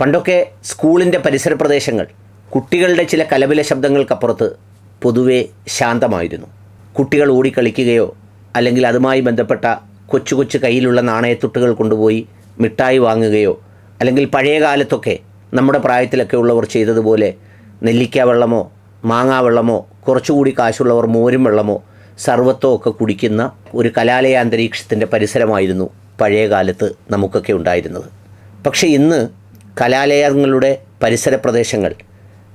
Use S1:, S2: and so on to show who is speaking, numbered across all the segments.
S1: പണ്ടൊക്കെ സ്കൂളിൻ്റെ പരിസര പ്രദേശങ്ങൾ കുട്ടികളുടെ ചില കലപില ശബ്ദങ്ങൾക്കപ്പുറത്ത് പൊതുവെ ശാന്തമായിരുന്നു കുട്ടികൾ ഓടിക്കളിക്കുകയോ അല്ലെങ്കിൽ അതുമായി ബന്ധപ്പെട്ട കൊച്ചു കൊച്ചു കയ്യിലുള്ള നാണയത്തുട്ടുകൾ കൊണ്ടുപോയി മിഠായി വാങ്ങുകയോ അല്ലെങ്കിൽ പഴയ കാലത്തൊക്കെ നമ്മുടെ പ്രായത്തിലൊക്കെ ഉള്ളവർ ചെയ്തതുപോലെ നെല്ലിക്ക വെള്ളമോ മാങ്ങാ വെള്ളമോ കുറച്ചുകൂടി കാശുള്ളവർ മോരും വെള്ളമോ സർവത്തോ ഒക്കെ കുടിക്കുന്ന ഒരു കലാലയ അന്തരീക്ഷത്തിൻ്റെ പരിസരമായിരുന്നു പഴയ കാലത്ത് നമുക്കൊക്കെ ഉണ്ടായിരുന്നത് പക്ഷേ ഇന്ന് കലാലയങ്ങളുടെ പരിസര പ്രദേശങ്ങൾ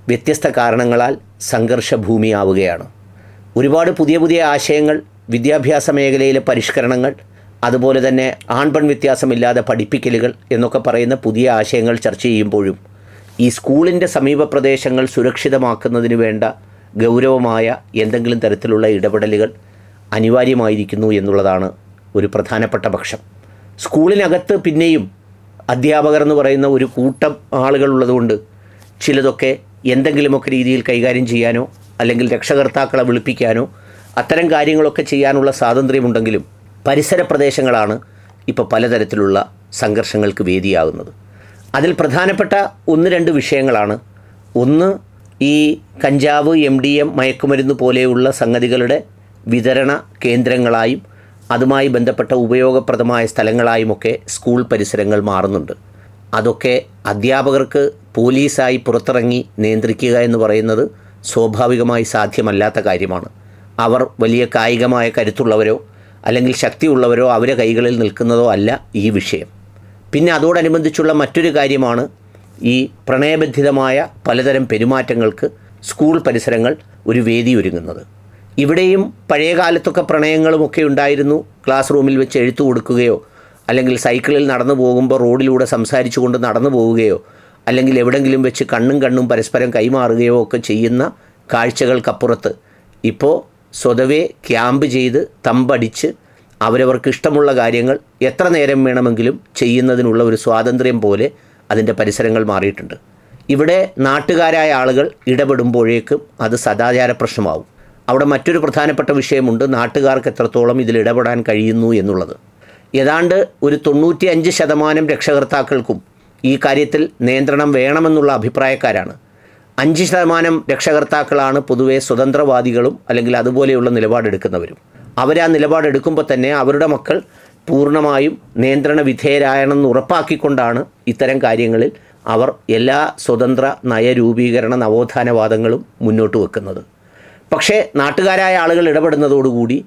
S1: വ്യത്യസ്ത കാരണങ്ങളാൽ സംഘർഷഭൂമിയാവുകയാണ് ഒരുപാട് പുതിയ പുതിയ ആശയങ്ങൾ വിദ്യാഭ്യാസ മേഖലയിലെ പരിഷ്കരണങ്ങൾ അതുപോലെ തന്നെ ആൺപെൺ വ്യത്യാസമില്ലാതെ പഠിപ്പിക്കലുകൾ എന്നൊക്കെ പറയുന്ന പുതിയ ആശയങ്ങൾ ചർച്ച ചെയ്യുമ്പോഴും ഈ സ്കൂളിൻ്റെ സമീപ പ്രദേശങ്ങൾ സുരക്ഷിതമാക്കുന്നതിന് വേണ്ട ഗൗരവമായ എന്തെങ്കിലും തരത്തിലുള്ള ഇടപെടലുകൾ അനിവാര്യമായിരിക്കുന്നു എന്നുള്ളതാണ് ഒരു പ്രധാനപ്പെട്ട പക്ഷം സ്കൂളിനകത്ത് പിന്നെയും അധ്യാപകർ എന്ന് പറയുന്ന ഒരു കൂട്ടം ആളുകളുള്ളതുകൊണ്ട് ചിലതൊക്കെ എന്തെങ്കിലുമൊക്കെ രീതിയിൽ കൈകാര്യം ചെയ്യാനോ അല്ലെങ്കിൽ രക്ഷകർത്താക്കളെ വിളിപ്പിക്കാനോ അത്തരം കാര്യങ്ങളൊക്കെ ചെയ്യാനുള്ള സ്വാതന്ത്ര്യമുണ്ടെങ്കിലും പരിസര പ്രദേശങ്ങളാണ് ഇപ്പോൾ പലതരത്തിലുള്ള സംഘർഷങ്ങൾക്ക് വേദിയാകുന്നത് അതിൽ പ്രധാനപ്പെട്ട ഒന്ന് രണ്ട് വിഷയങ്ങളാണ് ഒന്ന് ഈ കഞ്ചാവ് എം ഡി എം മയക്കുമരുന്ന് പോലെയുള്ള സംഗതികളുടെ വിതരണ കേന്ദ്രങ്ങളായും അതുമായി ബന്ധപ്പെട്ട ഉപയോഗപ്രദമായ സ്ഥലങ്ങളായുമൊക്കെ സ്കൂൾ പരിസരങ്ങൾ മാറുന്നുണ്ട് അതൊക്കെ അധ്യാപകർക്ക് പോലീസായി പുറത്തിറങ്ങി നിയന്ത്രിക്കുക എന്ന് പറയുന്നത് സ്വാഭാവികമായി സാധ്യമല്ലാത്ത കാര്യമാണ് അവർ വലിയ കായികമായ കരുത്തുള്ളവരോ അല്ലെങ്കിൽ ശക്തിയുള്ളവരോ അവരെ കൈകളിൽ നിൽക്കുന്നതോ അല്ല ഈ വിഷയം പിന്നെ അതോടനുബന്ധിച്ചുള്ള മറ്റൊരു കാര്യമാണ് ഈ പ്രണയബന്ധിതമായ പലതരം പെരുമാറ്റങ്ങൾക്ക് സ്കൂൾ പരിസരങ്ങൾ ഒരു വേദി ഒരുങ്ങുന്നത് ഇവിടെയും പഴയകാലത്തൊക്കെ കാലത്തൊക്കെ പ്രണയങ്ങളുമൊക്കെ ഉണ്ടായിരുന്നു ക്ലാസ് റൂമിൽ വെച്ച് എഴുത്തു കൊടുക്കുകയോ അല്ലെങ്കിൽ സൈക്കിളിൽ നടന്നു പോകുമ്പോൾ റോഡിലൂടെ സംസാരിച്ചുകൊണ്ട് നടന്നു പോവുകയോ അല്ലെങ്കിൽ എവിടെങ്കിലും വെച്ച് കണ്ണും കണ്ണും പരസ്പരം കൈമാറുകയോ ഒക്കെ ചെയ്യുന്ന കാഴ്ചകൾക്കപ്പുറത്ത് ഇപ്പോൾ സ്വതവേ ക്യാമ്പ് ചെയ്ത് തമ്പടിച്ച് അവരവർക്ക് ഇഷ്ടമുള്ള കാര്യങ്ങൾ എത്ര നേരം വേണമെങ്കിലും ചെയ്യുന്നതിനുള്ള ഒരു സ്വാതന്ത്ര്യം പോലെ അതിൻ്റെ പരിസരങ്ങൾ മാറിയിട്ടുണ്ട് ഇവിടെ നാട്ടുകാരായ ആളുകൾ ഇടപെടുമ്പോഴേക്കും അത് സദാചാര പ്രശ്നമാവും അവിടെ മറ്റൊരു പ്രധാനപ്പെട്ട വിഷയമുണ്ട് നാട്ടുകാർക്ക് എത്രത്തോളം ഇതിൽ ഇടപെടാൻ കഴിയുന്നു എന്നുള്ളത് ഏതാണ്ട് ഒരു തൊണ്ണൂറ്റി അഞ്ച് ശതമാനം രക്ഷകർത്താക്കൾക്കും ഈ കാര്യത്തിൽ നിയന്ത്രണം വേണമെന്നുള്ള അഭിപ്രായക്കാരാണ് അഞ്ച് ശതമാനം രക്ഷകർത്താക്കളാണ് പൊതുവേ സ്വതന്ത്രവാദികളും അല്ലെങ്കിൽ അതുപോലെയുള്ള നിലപാടെടുക്കുന്നവരും അവർ ആ നിലപാടെടുക്കുമ്പോൾ തന്നെ അവരുടെ മക്കൾ പൂർണ്ണമായും നിയന്ത്രണ വിധേയരായണമെന്ന് ഉറപ്പാക്കിക്കൊണ്ടാണ് ഇത്തരം കാര്യങ്ങളിൽ അവർ എല്ലാ സ്വതന്ത്ര നയരൂപീകരണ നവോത്ഥാനവാദങ്ങളും മുന്നോട്ട് വെക്കുന്നത് പക്ഷേ നാട്ടുകാരായ ആളുകൾ ഇടപെടുന്നതോടുകൂടി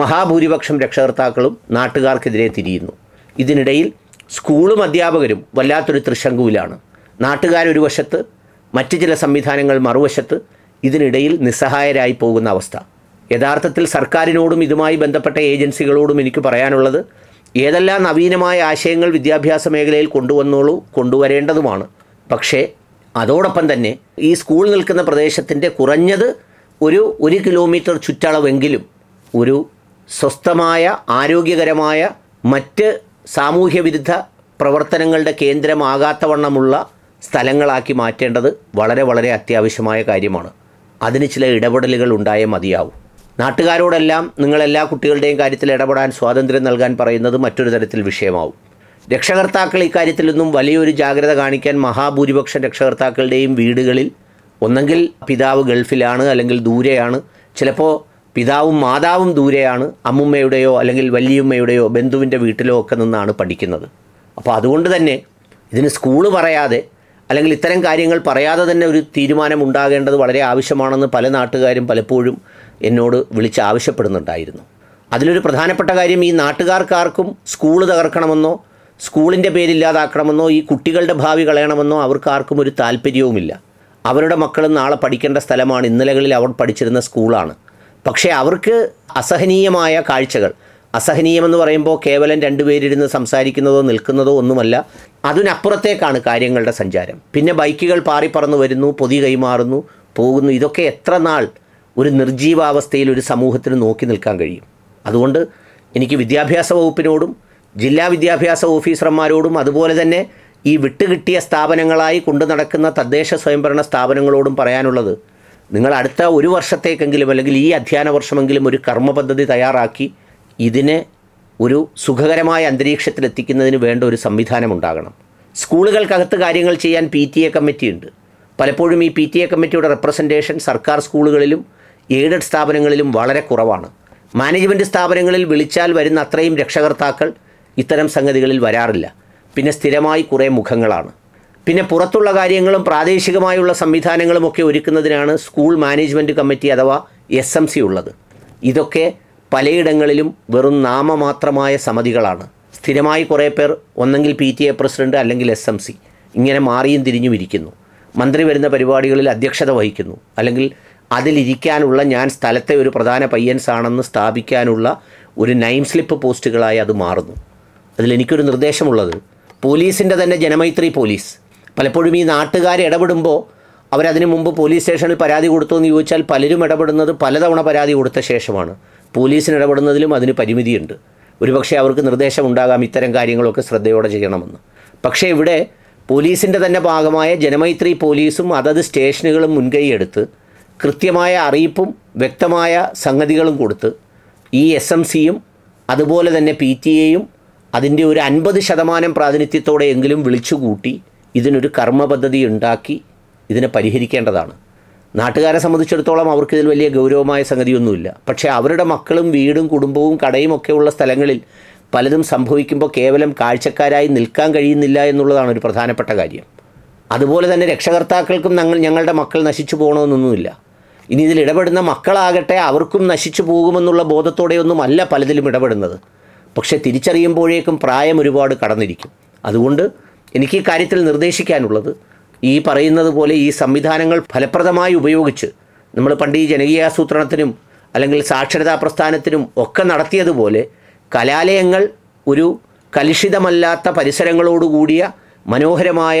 S1: മഹാഭൂരിപക്ഷം രക്ഷകർത്താക്കളും നാട്ടുകാർക്കെതിരെ തിരിയുന്നു ഇതിനിടയിൽ സ്കൂളും അധ്യാപകരും വല്ലാത്തൊരു തൃശങ്കുവിലാണ് നാട്ടുകാരൊരു വശത്ത് മറ്റ് ചില സംവിധാനങ്ങൾ മറുവശത്ത് ഇതിനിടയിൽ നിസ്സഹായരായി പോകുന്ന അവസ്ഥ യഥാർത്ഥത്തിൽ സർക്കാരിനോടും ഇതുമായി ബന്ധപ്പെട്ട ഏജൻസികളോടും എനിക്ക് പറയാനുള്ളത് ഏതെല്ലാം നവീനമായ ആശയങ്ങൾ വിദ്യാഭ്യാസ മേഖലയിൽ കൊണ്ടുവന്നോളൂ കൊണ്ടുവരേണ്ടതുമാണ് പക്ഷേ അതോടൊപ്പം തന്നെ ഈ സ്കൂൾ നിൽക്കുന്ന പ്രദേശത്തിൻ്റെ കുറഞ്ഞത് ഒരു ഒരു കിലോമീറ്റർ ചുറ്റളവെങ്കിലും ഒരു സ്വസ്ഥമായ ആരോഗ്യകരമായ മറ്റ് സാമൂഹ്യവിരുദ്ധ പ്രവർത്തനങ്ങളുടെ കേന്ദ്രമാകാത്തവണ്ണമുള്ള സ്ഥലങ്ങളാക്കി മാറ്റേണ്ടത് വളരെ വളരെ അത്യാവശ്യമായ കാര്യമാണ് അതിന് ചില ഇടപെടലുകൾ ഉണ്ടായേ മതിയാവും നാട്ടുകാരോടെല്ലാം നിങ്ങൾ എല്ലാ കുട്ടികളുടെയും കാര്യത്തിൽ ഇടപെടാൻ സ്വാതന്ത്ര്യം നൽകാൻ പറയുന്നത് മറ്റൊരു തരത്തിൽ വിഷയമാവും രക്ഷകർത്താക്കൾ ഇക്കാര്യത്തിലൊന്നും വലിയൊരു ജാഗ്രത കാണിക്കാൻ മഹാഭൂരിപക്ഷം രക്ഷകർത്താക്കളുടെയും വീടുകളിൽ ഒന്നെങ്കിൽ പിതാവ് ഗൾഫിലാണ് അല്ലെങ്കിൽ ദൂരെയാണ് ചിലപ്പോൾ പിതാവും മാതാവും ദൂരെയാണ് അമ്മുമ്മയുടെയോ അല്ലെങ്കിൽ വലിയമ്മയുടെയോ ബന്ധുവിൻ്റെ വീട്ടിലോ ഒക്കെ നിന്നാണ് പഠിക്കുന്നത് അപ്പോൾ അതുകൊണ്ട് തന്നെ ഇതിന് സ്കൂള് പറയാതെ അല്ലെങ്കിൽ ഇത്തരം കാര്യങ്ങൾ പറയാതെ തന്നെ ഒരു തീരുമാനം ഉണ്ടാകേണ്ടത് വളരെ ആവശ്യമാണെന്ന് പല നാട്ടുകാരും പലപ്പോഴും എന്നോട് വിളിച്ച് ആവശ്യപ്പെടുന്നുണ്ടായിരുന്നു അതിലൊരു പ്രധാനപ്പെട്ട കാര്യം ഈ നാട്ടുകാർക്കാർക്കും സ്കൂള് തകർക്കണമെന്നോ സ്കൂളിൻ്റെ പേരില്ലാതാക്കണമെന്നോ ഈ കുട്ടികളുടെ ഭാവി കളയണമെന്നോ അവർക്കാർക്കും ഒരു താല്പര്യവുമില്ല അവരുടെ മക്കൾ നാളെ പഠിക്കേണ്ട സ്ഥലമാണ് ഇന്നലകളിൽ അവർ പഠിച്ചിരുന്ന സ്കൂളാണ് പക്ഷേ അവർക്ക് അസഹനീയമായ കാഴ്ചകൾ അസഹനീയമെന്ന് പറയുമ്പോൾ കേവലം രണ്ടുപേരിരുന്ന് സംസാരിക്കുന്നതോ നിൽക്കുന്നതോ ഒന്നുമല്ല അതിനപ്പുറത്തേക്കാണ് കാര്യങ്ങളുടെ സഞ്ചാരം പിന്നെ ബൈക്കുകൾ പാറിപ്പറന്നു വരുന്നു പൊതി കൈമാറുന്നു പോകുന്നു ഇതൊക്കെ എത്ര നാൾ ഒരു നിർജീവാവസ്ഥയിൽ ഒരു സമൂഹത്തിന് നോക്കി നിൽക്കാൻ കഴിയും അതുകൊണ്ട് എനിക്ക് വിദ്യാഭ്യാസ വകുപ്പിനോടും ജില്ലാ വിദ്യാഭ്യാസ ഓഫീസർമാരോടും അതുപോലെ തന്നെ ഈ വിട്ടുകിട്ടിയ സ്ഥാപനങ്ങളായി കൊണ്ടു നടക്കുന്ന തദ്ദേശ സ്വയംഭരണ സ്ഥാപനങ്ങളോടും പറയാനുള്ളത് നിങ്ങൾ അടുത്ത ഒരു വർഷത്തേക്കെങ്കിലും അല്ലെങ്കിൽ ഈ അധ്യയന വർഷമെങ്കിലും ഒരു കർമ്മ പദ്ധതി തയ്യാറാക്കി ഇതിനെ ഒരു സുഖകരമായ അന്തരീക്ഷത്തിലെത്തിക്കുന്നതിന് വേണ്ട ഒരു സംവിധാനം ഉണ്ടാകണം സ്കൂളുകൾക്കകത്ത് കാര്യങ്ങൾ ചെയ്യാൻ പി ടി എ കമ്മിറ്റിയുണ്ട് പലപ്പോഴും ഈ പി ടി എ കമ്മിറ്റിയുടെ റെപ്രസെൻറ്റേഷൻ സർക്കാർ സ്കൂളുകളിലും എയ്ഡഡ് സ്ഥാപനങ്ങളിലും വളരെ കുറവാണ് മാനേജ്മെൻറ്റ് സ്ഥാപനങ്ങളിൽ വിളിച്ചാൽ വരുന്ന അത്രയും രക്ഷകർത്താക്കൾ ഇത്തരം സംഗതികളിൽ വരാറില്ല പിന്നെ സ്ഥിരമായി കുറേ മുഖങ്ങളാണ് പിന്നെ പുറത്തുള്ള കാര്യങ്ങളും പ്രാദേശികമായുള്ള സംവിധാനങ്ങളുമൊക്കെ ഒരുക്കുന്നതിനാണ് സ്കൂൾ മാനേജ്മെൻറ്റ് കമ്മിറ്റി അഥവാ എസ് എം സി ഉള്ളത് ഇതൊക്കെ പലയിടങ്ങളിലും വെറും നാമമാത്രമായ സമിതികളാണ് സ്ഥിരമായി കുറേ പേർ ഒന്നെങ്കിൽ പി ടി എ പ്രസിഡൻറ്റ് അല്ലെങ്കിൽ എസ് എം സി ഇങ്ങനെ മാറിയും തിരിഞ്ഞും ഇരിക്കുന്നു മന്ത്രി വരുന്ന പരിപാടികളിൽ അധ്യക്ഷത വഹിക്കുന്നു അല്ലെങ്കിൽ അതിലിരിക്കാനുള്ള ഞാൻ സ്ഥലത്തെ ഒരു പ്രധാന ആണെന്ന് സ്ഥാപിക്കാനുള്ള ഒരു നൈം സ്ലിപ്പ് പോസ്റ്റുകളായി അത് മാറുന്നു അതിലെനിക്കൊരു നിർദ്ദേശമുള്ളത് പോലീസിൻ്റെ തന്നെ ജനമൈത്രി പോലീസ് പലപ്പോഴും ഈ നാട്ടുകാർ ഇടപെടുമ്പോൾ അവരതിന് മുമ്പ് പോലീസ് സ്റ്റേഷനിൽ പരാതി കൊടുത്തു എന്ന് ചോദിച്ചാൽ പലരും ഇടപെടുന്നത് പലതവണ പരാതി കൊടുത്ത ശേഷമാണ് പോലീസിന് ഇടപെടുന്നതിലും അതിന് പരിമിതിയുണ്ട് ഒരുപക്ഷെ അവർക്ക് നിർദ്ദേശം ഉണ്ടാകാം ഇത്തരം കാര്യങ്ങളൊക്കെ ശ്രദ്ധയോടെ ചെയ്യണമെന്ന് പക്ഷേ ഇവിടെ പോലീസിൻ്റെ തന്നെ ഭാഗമായ ജനമൈത്രി പോലീസും അതത് സ്റ്റേഷനുകളും മുൻകൈയെടുത്ത് കൃത്യമായ അറിയിപ്പും വ്യക്തമായ സംഗതികളും കൊടുത്ത് ഈ എസ് എം സിയും അതുപോലെ തന്നെ പി ടി എയും അതിൻ്റെ ഒരു അൻപത് ശതമാനം പ്രാതിനിധ്യത്തോടെ എങ്കിലും വിളിച്ചുകൂട്ടി ഇതിനൊരു കർമ്മ ഉണ്ടാക്കി ഇതിനെ പരിഹരിക്കേണ്ടതാണ് നാട്ടുകാരെ സംബന്ധിച്ചിടത്തോളം അവർക്ക് ഇതിൽ വലിയ ഗൗരവമായ സംഗതിയൊന്നുമില്ല പക്ഷേ അവരുടെ മക്കളും വീടും കുടുംബവും കടയും ഒക്കെയുള്ള സ്ഥലങ്ങളിൽ പലതും സംഭവിക്കുമ്പോൾ കേവലം കാഴ്ചക്കാരായി നിൽക്കാൻ കഴിയുന്നില്ല എന്നുള്ളതാണ് ഒരു പ്രധാനപ്പെട്ട കാര്യം അതുപോലെ തന്നെ രക്ഷകർത്താക്കൾക്കും ഞങ്ങൾ ഞങ്ങളുടെ മക്കൾ നശിച്ചു പോകണമെന്നൊന്നുമില്ല ഇനി ഇതിൽ ഇടപെടുന്ന മക്കളാകട്ടെ അവർക്കും നശിച്ചു പോകുമെന്നുള്ള ബോധത്തോടെയൊന്നുമല്ല പലതിലും ഇടപെടുന്നത് പക്ഷേ തിരിച്ചറിയുമ്പോഴേക്കും പ്രായം ഒരുപാട് കടന്നിരിക്കും അതുകൊണ്ട് എനിക്ക് ഈ കാര്യത്തിൽ നിർദ്ദേശിക്കാനുള്ളത് ഈ പറയുന്നത് പോലെ ഈ സംവിധാനങ്ങൾ ഫലപ്രദമായി ഉപയോഗിച്ച് നമ്മൾ പണ്ട് ഈ ജനകീയാസൂത്രണത്തിനും അല്ലെങ്കിൽ സാക്ഷരതാ പ്രസ്ഥാനത്തിനും ഒക്കെ നടത്തിയതുപോലെ കലാലയങ്ങൾ ഒരു കലുഷിതമല്ലാത്ത പരിസരങ്ങളോടുകൂടിയ മനോഹരമായ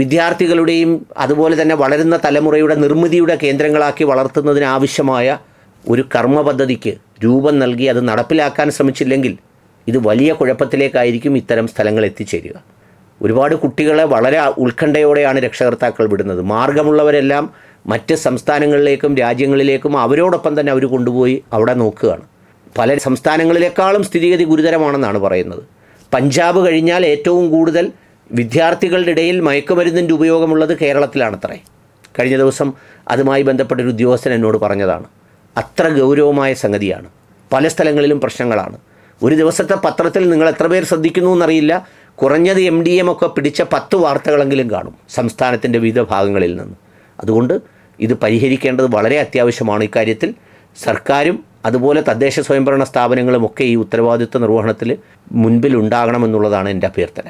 S1: വിദ്യാർത്ഥികളുടെയും അതുപോലെ തന്നെ വളരുന്ന തലമുറയുടെ നിർമ്മിതിയുടെ കേന്ദ്രങ്ങളാക്കി വളർത്തുന്നതിനാവശ്യമായ ഒരു കർമ്മ പദ്ധതിക്ക് രൂപം നൽകി അത് നടപ്പിലാക്കാൻ ശ്രമിച്ചില്ലെങ്കിൽ ഇത് വലിയ കുഴപ്പത്തിലേക്കായിരിക്കും ഇത്തരം സ്ഥലങ്ങൾ എത്തിച്ചേരുക ഒരുപാട് കുട്ടികളെ വളരെ ഉത്കണ്ഠയോടെയാണ് രക്ഷകർത്താക്കൾ വിടുന്നത് മാർഗമുള്ളവരെല്ലാം മറ്റ് സംസ്ഥാനങ്ങളിലേക്കും രാജ്യങ്ങളിലേക്കും അവരോടൊപ്പം തന്നെ അവർ കൊണ്ടുപോയി അവിടെ നോക്കുകയാണ് പല സംസ്ഥാനങ്ങളിലേക്കാളും സ്ഥിതിഗതി ഗുരുതരമാണെന്നാണ് പറയുന്നത് പഞ്ചാബ് കഴിഞ്ഞാൽ ഏറ്റവും കൂടുതൽ വിദ്യാർത്ഥികളുടെ ഇടയിൽ മയക്കുമരുന്നിൻ്റെ ഉപയോഗമുള്ളത് കേരളത്തിലാണത്രേ കഴിഞ്ഞ ദിവസം അതുമായി ബന്ധപ്പെട്ടൊരു ഉദ്യോഗസ്ഥൻ എന്നോട് പറഞ്ഞതാണ് അത്ര ഗൗരവമായ സംഗതിയാണ് പല സ്ഥലങ്ങളിലും പ്രശ്നങ്ങളാണ് ഒരു ദിവസത്തെ പത്രത്തിൽ നിങ്ങൾ എത്ര പേർ ശ്രദ്ധിക്കുന്നു എന്നറിയില്ല കുറഞ്ഞത് എം ഡി എം ഒക്കെ പിടിച്ച പത്ത് വാർത്തകളെങ്കിലും കാണും സംസ്ഥാനത്തിൻ്റെ വിവിധ ഭാഗങ്ങളിൽ നിന്ന് അതുകൊണ്ട് ഇത് പരിഹരിക്കേണ്ടത് വളരെ അത്യാവശ്യമാണ് ഇക്കാര്യത്തിൽ സർക്കാരും അതുപോലെ തദ്ദേശ സ്വയംഭരണ സ്ഥാപനങ്ങളുമൊക്കെ ഈ ഉത്തരവാദിത്വ നിർവഹണത്തിൽ മുൻപിലുണ്ടാകണമെന്നുള്ളതാണ് എൻ്റെ അഭ്യർത്ഥന